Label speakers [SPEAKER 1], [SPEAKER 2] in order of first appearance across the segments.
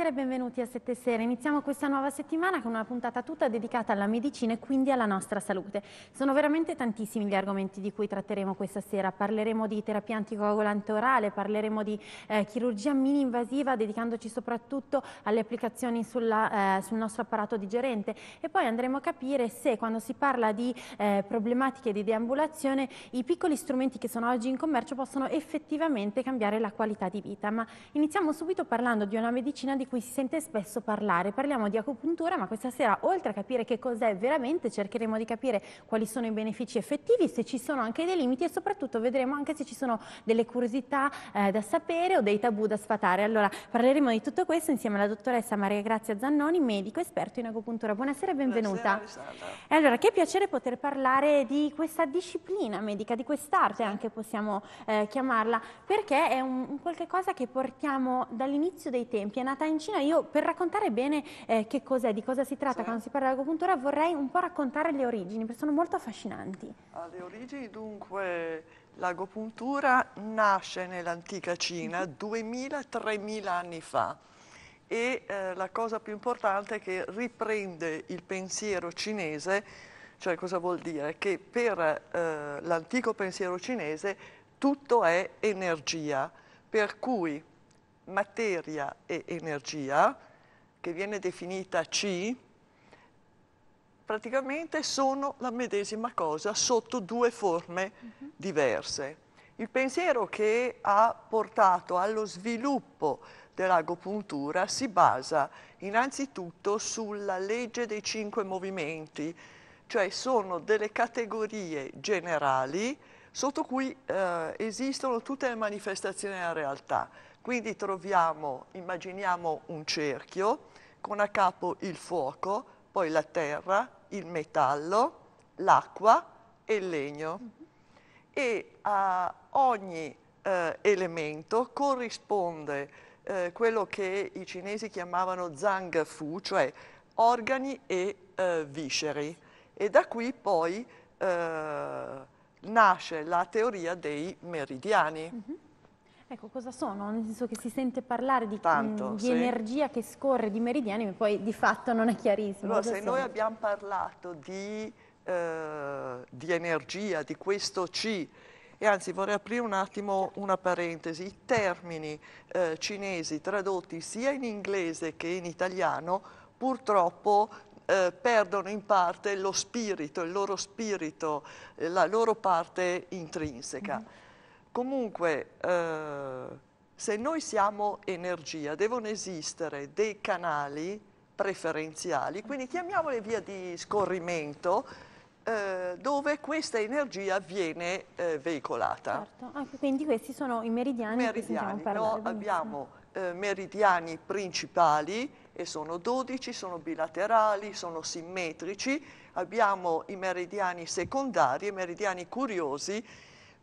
[SPEAKER 1] Buonasera e benvenuti a Sette Sere. Iniziamo questa nuova settimana con una puntata tutta dedicata alla medicina e quindi alla nostra salute. Sono veramente tantissimi gli argomenti di cui tratteremo questa sera. Parleremo di terapia anticoagulante orale, parleremo di eh, chirurgia mini-invasiva dedicandoci soprattutto alle applicazioni sulla, eh, sul nostro apparato digerente e poi andremo a capire se quando si parla di eh, problematiche di deambulazione i piccoli strumenti che sono oggi in commercio possono effettivamente cambiare la qualità di vita. Ma iniziamo subito parlando di una medicina di cui si sente spesso parlare. Parliamo di acupuntura, ma questa sera, oltre a capire che cos'è veramente, cercheremo di capire quali sono i benefici effettivi, se ci sono anche dei limiti e soprattutto vedremo anche se ci sono delle curiosità eh, da sapere o dei tabù da sfatare. Allora, parleremo di tutto questo insieme alla dottoressa Maria Grazia Zannoni, medico esperto in acupuntura. Buonasera e benvenuta. Buonasera, e allora, che piacere poter parlare di questa disciplina medica, di quest'arte anche possiamo eh, chiamarla, perché è un, un qualche cosa che portiamo dall'inizio dei tempi, è nata in pancina, io per raccontare bene eh, che cos'è, di cosa si tratta sì. quando si parla di agopuntura, vorrei un po' raccontare le origini, perché sono molto affascinanti.
[SPEAKER 2] Ah, le origini dunque l'agopuntura nasce nell'antica Cina 2000-3000 mhm. anni fa e eh, la cosa più importante è che riprende il pensiero cinese, cioè cosa vuol dire? Che per eh, l'antico pensiero cinese tutto è energia, per cui materia e energia, che viene definita C, praticamente sono la medesima cosa sotto due forme mhm. diverse. Il pensiero che ha portato allo sviluppo dell'agopuntura si basa innanzitutto sulla legge dei cinque movimenti, cioè sono delle categorie generali sotto cui eh, esistono tutte le manifestazioni della realtà quindi troviamo, immaginiamo un cerchio con a capo il fuoco, poi la terra, il metallo, l'acqua e il legno. E a ogni eh, elemento corrisponde eh, quello che i cinesi chiamavano zang fu, cioè organi e eh, visceri. E da qui poi eh, nasce la teoria dei meridiani. Mm -hmm.
[SPEAKER 1] Ecco, cosa sono? Nel senso che si sente parlare di, Tanto, mm, di sì. energia che scorre, di meridiani, ma poi di fatto non è chiarissimo. Allora, se sono? noi abbiamo
[SPEAKER 2] parlato di, eh, di, energia, di questo C, e anzi vorrei aprire un attimo una parentesi, i termini eh, cinesi tradotti sia in inglese che in italiano purtroppo eh, perdono in parte lo spirito, il loro spirito, la loro parte intrinseca. Mm. Comunque, eh, se noi siamo energia, devono esistere dei canali preferenziali, quindi chiamiamole via di scorrimento, eh, dove questa energia viene eh, veicolata.
[SPEAKER 1] Certo. Ah, quindi questi sono i meridiani, meridiani parlare,
[SPEAKER 2] no? Abbiamo eh, meridiani principali e sono 12, sono bilaterali, sono simmetrici, abbiamo i meridiani secondari, i meridiani curiosi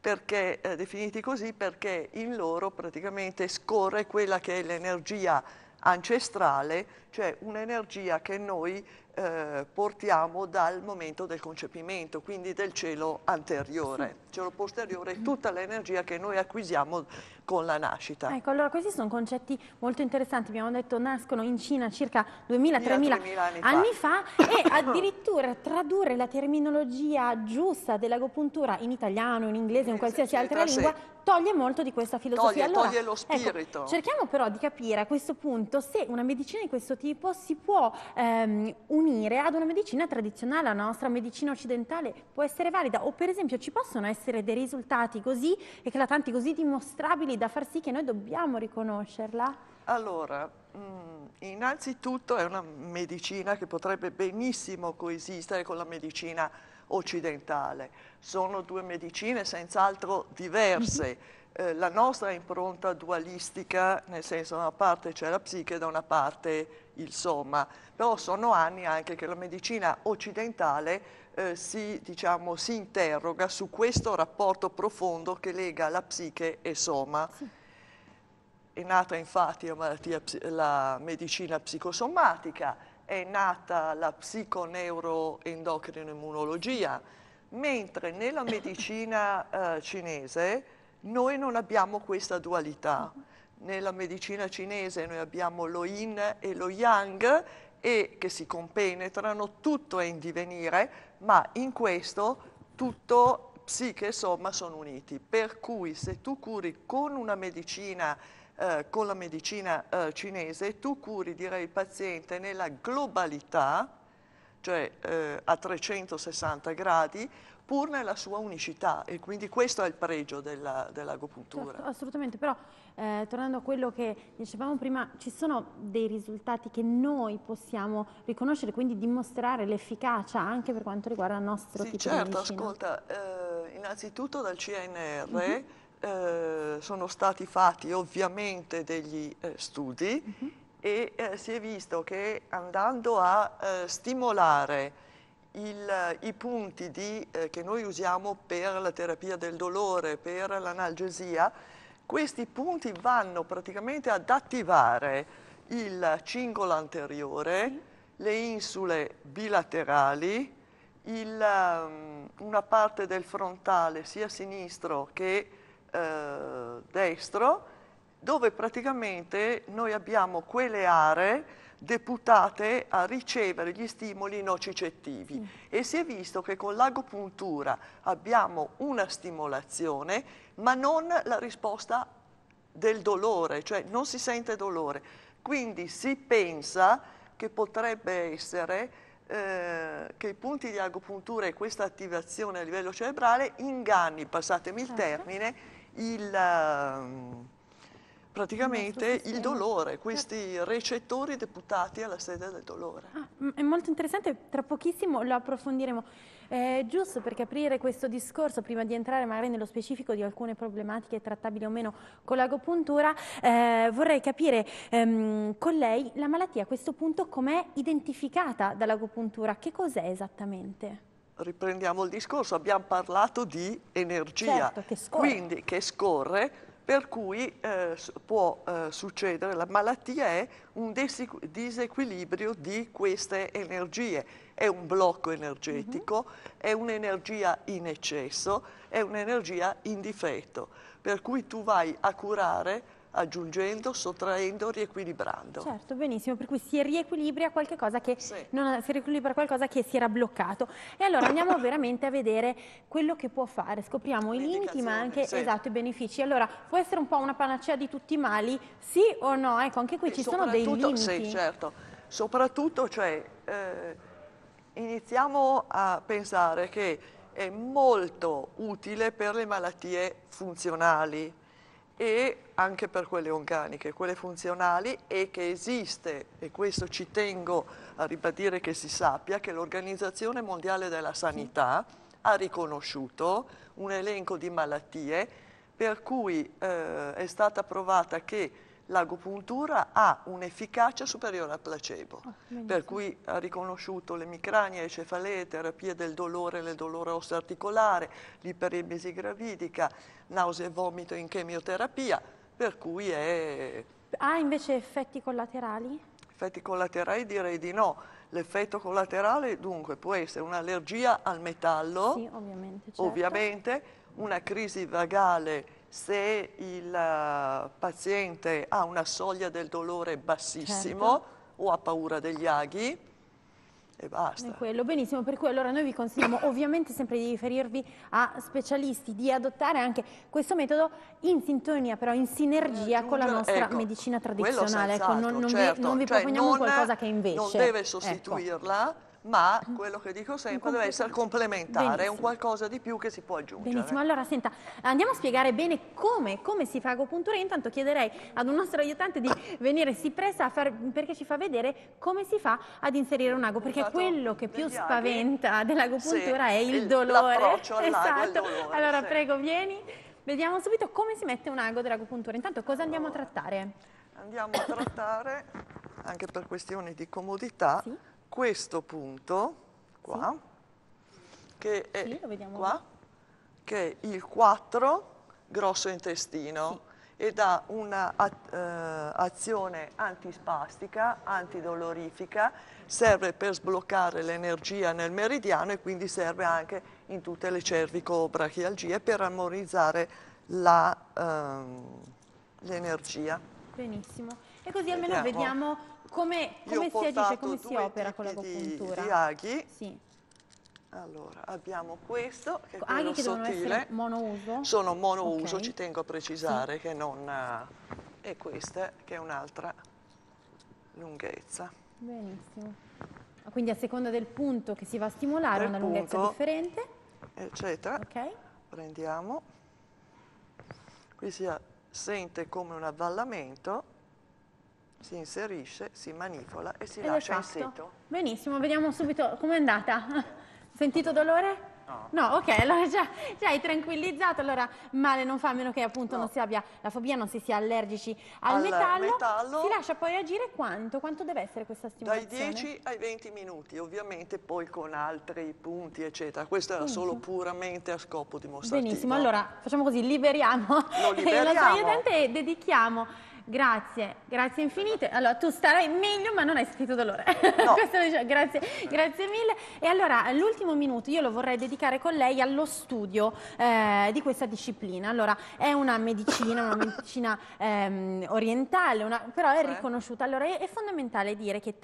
[SPEAKER 2] perché, eh, definiti così perché in loro praticamente scorre quella che è l'energia ancestrale, cioè un'energia che noi eh, portiamo dal momento del concepimento, quindi del cielo anteriore. Sì. Cielo posteriore tutta l'energia che noi acquisiamo con la nascita.
[SPEAKER 1] Ecco, allora questi sono concetti molto interessanti, abbiamo detto nascono in Cina circa 2000-3000 anni, anni fa, e addirittura tradurre la terminologia giusta dell'agopuntura in italiano, in inglese, in qualsiasi altra lingua toglie molto di questa filosofia. Toglie, allora, toglie lo ecco, spirito. Ecco, cerchiamo però di capire a questo punto se una medicina di questo tipo si può ehm, unire unire ad una medicina tradizionale, la nostra medicina occidentale può essere valida o per esempio ci possono essere dei risultati così eclatanti, così dimostrabili da far sì che noi dobbiamo riconoscerla?
[SPEAKER 2] Allora, mm, innanzitutto è una medicina che potrebbe benissimo coesistere con la medicina occidentale. Sono due medicine senz'altro diverse. Eh, la nostra impronta dualistica, nel senso da una parte c'è la psiche, e da una parte il soma, però sono anni anche che la medicina occidentale eh, si, diciamo, si, interroga su questo rapporto profondo che lega la psiche e soma. Sì. È nata infatti la, malattia, la medicina psicosomatica, è nata la psiconeuroendocrinoimmunologia, mentre nella medicina eh, cinese noi non abbiamo questa dualità. Mm-hmm. Nella medicina cinese noi abbiamo lo yin e lo yang e che si compenetrano, tutto è in divenire, ma in questo tutto psiche e somma sono uniti. Per cui se tu curi con una medicina eh, con la medicina eh, cinese, tu curi direi il paziente nella globalità, cioè eh, a 360 gradi, pur nella sua unicità e quindi questo è il pregio dell'agopuntura. Dell certo,
[SPEAKER 1] Assolutamente, però eh, tornando a quello che dicevamo prima, ci sono dei risultati che noi possiamo riconoscere, quindi dimostrare l'efficacia anche per quanto riguarda il nostro sì, tipo certo, di medicina. Sì,
[SPEAKER 2] certo, ascolta, eh, innanzitutto dal CNR uh mhm. -huh eh, sono stati fatti ovviamente degli eh, studi uh mhm. -huh. e eh, si è visto che andando a eh, stimolare il, i punti di, eh, che noi usiamo per la terapia del dolore, per l'analgesia, questi punti vanno praticamente ad attivare il cingolo anteriore, le insule bilaterali, il, um, una parte del frontale sia sinistro che eh, destro, dove praticamente noi abbiamo quelle aree deputate a ricevere gli stimoli nocicettivi mm. e si è visto che con l'agopuntura abbiamo una stimolazione ma non la risposta del dolore, cioè non si sente dolore. Quindi si pensa che potrebbe essere eh, che i punti di agopuntura e questa attivazione a livello cerebrale inganni, passatemi il certo. termine, il, ehm, praticamente il dolore, certo. questi recettori deputati alla sede del dolore. Ah,
[SPEAKER 1] è molto interessante, tra pochissimo lo approfondiremo. Eh, giusto per capire questo discorso prima di entrare magari nello specifico di alcune problematiche trattabili o meno con l'agopuntura eh, vorrei capire ehm, con lei la malattia a questo punto com'è identificata dall'agopuntura che cos'è esattamente?
[SPEAKER 2] riprendiamo il discorso, abbiamo parlato di energia, certo, che quindi che scorre, per cui eh, può eh, succedere, la malattia è un disequilibrio di queste energie, è un blocco energetico, mm -hmm. è un'energia in eccesso, è un'energia in difetto, per cui tu vai a curare aggiungendo, sottraendo, riequilibrando. Certo,
[SPEAKER 1] benissimo, per cui si riequilibra qualcosa che, sì. non, si riequilibra qualcosa che si era bloccato. E allora andiamo veramente a vedere quello che può fare, scopriamo i limiti ma anche sì. esatto, i benefici. Allora, può essere un po' una panacea di tutti i mali, sì o no? Ecco, anche qui e ci sono dei limiti. Sì,
[SPEAKER 2] certo, soprattutto cioè, eh, iniziamo a pensare che è molto utile per le malattie funzionali, e anche per quelle organiche, quelle funzionali e che esiste, e questo ci tengo a ribadire che si sappia, che l'Organizzazione Mondiale della Sanità ha riconosciuto un elenco di malattie per cui eh, è stata provata che l'agopuntura ha un'efficacia superiore al placebo, oh, per cui ha riconosciuto l'emicrania, le cefalee, terapie del dolore, del dolore osso articolare, l'iperemesi gravidica, nausea e vomito in chemioterapia, per cui è...
[SPEAKER 1] Ha invece effetti collaterali?
[SPEAKER 2] Effetti collaterali direi di no. L'effetto collaterale dunque può essere un'allergia al metallo, sì,
[SPEAKER 1] ovviamente, certo. ovviamente,
[SPEAKER 2] una crisi vagale se il eh, paziente ha una soglia del dolore bassissimo certo. o ha paura degli aghi e basta.
[SPEAKER 1] Quello, benissimo, per cui allora noi vi consigliamo ovviamente sempre di riferirvi a specialisti, di adottare anche questo metodo in sintonia però, in sinergia eh, con la nostra ecco, medicina tradizionale, ecco, non, non, certo, vi, non, cioè, vi, proponiamo non, qualcosa che invece... Non deve ecco. sostituirla.
[SPEAKER 2] Ecco ma quello che dico sempre deve essere complementare, Benissimo. è un qualcosa di più che si può aggiungere. Benissimo,
[SPEAKER 1] allora senta, andiamo a spiegare bene come, come si fa agopuntura, intanto chiederei ad un nostro aiutante di venire si presta far, perché ci fa vedere come si fa ad inserire un ago, perché esatto. quello che più spaventa dell'agopuntura sì, è il dolore. L'approccio all'ago esatto. Dolore, allora sì. prego vieni, vediamo subito come si mette un ago dell'agopuntura, intanto cosa andiamo allora, a
[SPEAKER 2] trattare? Andiamo a trattare, anche per questioni di comodità, sì questo punto qua, sì. che, è sì, qua che è il 4 grosso intestino sì. ed ha un'azione eh, antispastica, antidolorifica, serve per sbloccare l'energia nel meridiano e quindi serve anche in tutte le cervico-brachialgie per armonizzare ehm, l'energia. Ehm,
[SPEAKER 1] Benissimo. E così almeno vediamo, vediamo come, come si agisce, come si opera con
[SPEAKER 2] l'agopuntura? Di, di aghi. Sì. Allora, abbiamo questo che è quello aghi che sottile. devono monouso? Sono monouso, okay. ci tengo a precisare, sì. che non... Eh, e questa che è un'altra lunghezza.
[SPEAKER 1] Benissimo. Ah, quindi a seconda del punto che si va a stimolare del una punto, lunghezza differente.
[SPEAKER 2] Eccetera. Ok. Prendiamo. Qui si sente come un avvallamento si inserisce, si manifola e si Ed lascia in seto.
[SPEAKER 1] Benissimo, vediamo subito com'è andata. Sentito dolore?
[SPEAKER 2] No. no, ok, allora
[SPEAKER 1] già, già, hai tranquillizzato, allora male non fa a meno che appunto no. non si abbia la fobia, non si sia allergici
[SPEAKER 2] al, al metallo. metallo. Si lascia
[SPEAKER 1] poi agire quanto? Quanto deve essere questa stimolazione? Dai 10
[SPEAKER 2] ai 20 minuti, ovviamente poi con altri punti eccetera, questo era Benissimo. solo puramente a scopo dimostrativo. Benissimo, allora
[SPEAKER 1] facciamo così, liberiamo, liberiamo. la sua aiutante e dedichiamo Grazie, grazie infinite. Allora, tu starai meglio ma non hai sentito dolore. No. dice, grazie, grazie, mille. E allora, l'ultimo minuto io lo vorrei dedicare con lei allo studio eh, di questa disciplina. Allora, è una medicina, una medicina ehm, orientale, una, però è cioè? riconosciuta. Allora, è, è fondamentale dire che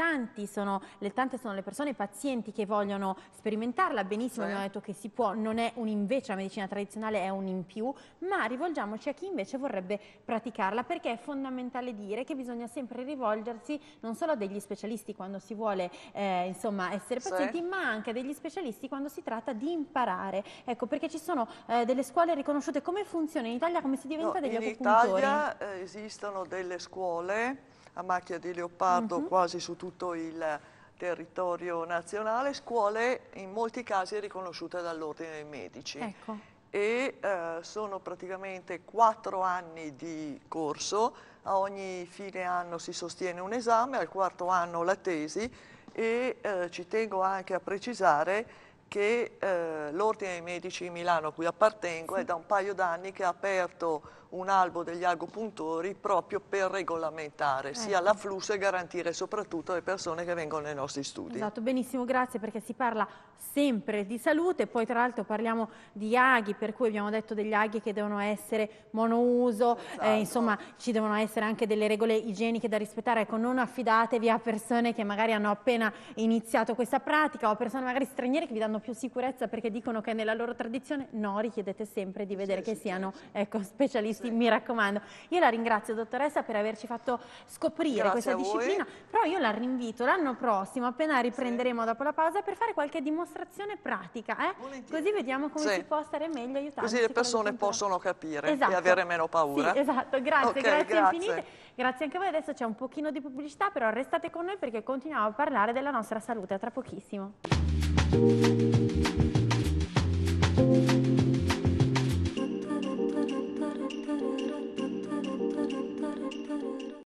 [SPEAKER 1] sono, le, tante sono le persone, i pazienti che vogliono sperimentarla benissimo, abbiamo detto che si può, non è un invece, la medicina tradizionale è un in più, ma rivolgiamoci a chi invece vorrebbe praticarla perché è fondamentale fondamentale dire che bisogna sempre rivolgersi non solo a degli specialisti quando si vuole eh, insomma, essere pazienti, sì. ma anche a degli specialisti quando si tratta di imparare. Ecco, perché ci sono eh, delle scuole riconosciute come funziona in Italia, come si diventa no, degli in acupuntori? In Italia
[SPEAKER 2] eh, esistono delle scuole a macchia di leopardo uh mhm. -huh. quasi su tutto il territorio nazionale, scuole in molti casi riconosciute dall'ordine dei medici. Ecco e eh, sono praticamente quattro anni di corso, a ogni fine anno si sostiene un esame, al quarto anno la tesi e eh, ci tengo anche a precisare che eh, l'Ordine dei Medici di Milano a cui appartengo è da un paio d'anni che ha aperto un albo degli algopuntori proprio per regolamentare ecco. sia l'afflusso e garantire soprattutto le persone che vengono nei nostri studi. Esatto,
[SPEAKER 1] benissimo, grazie perché si parla sempre di salute, poi tra l'altro parliamo di aghi, per cui abbiamo detto degli aghi che devono essere monouso, eh, esatto. eh, insomma ci devono essere anche delle regole igieniche da rispettare, ecco non affidatevi a persone che magari hanno appena iniziato questa pratica o persone magari straniere che vi danno più sicurezza perché dicono che è nella loro tradizione no, richiedete sempre di vedere sì, che sì, siano sì. Ecco, specialisti questi, mi raccomando. Io la ringrazio dottoressa per averci fatto scoprire Grazie questa disciplina, però io la rinvito l'anno prossimo, appena riprenderemo dopo la pausa, per fare qualche dimostrazione pratica, eh? così vediamo come si può stare meglio aiutati. Così le
[SPEAKER 2] persone possono capire esatto. e avere meno paura. Sì,
[SPEAKER 1] esatto, grazie, okay, grazie, grazie infinite. Grazie anche a voi, adesso c'è un pochino di pubblicità, però restate con noi perché continuiamo a parlare della nostra salute, a tra pochissimo.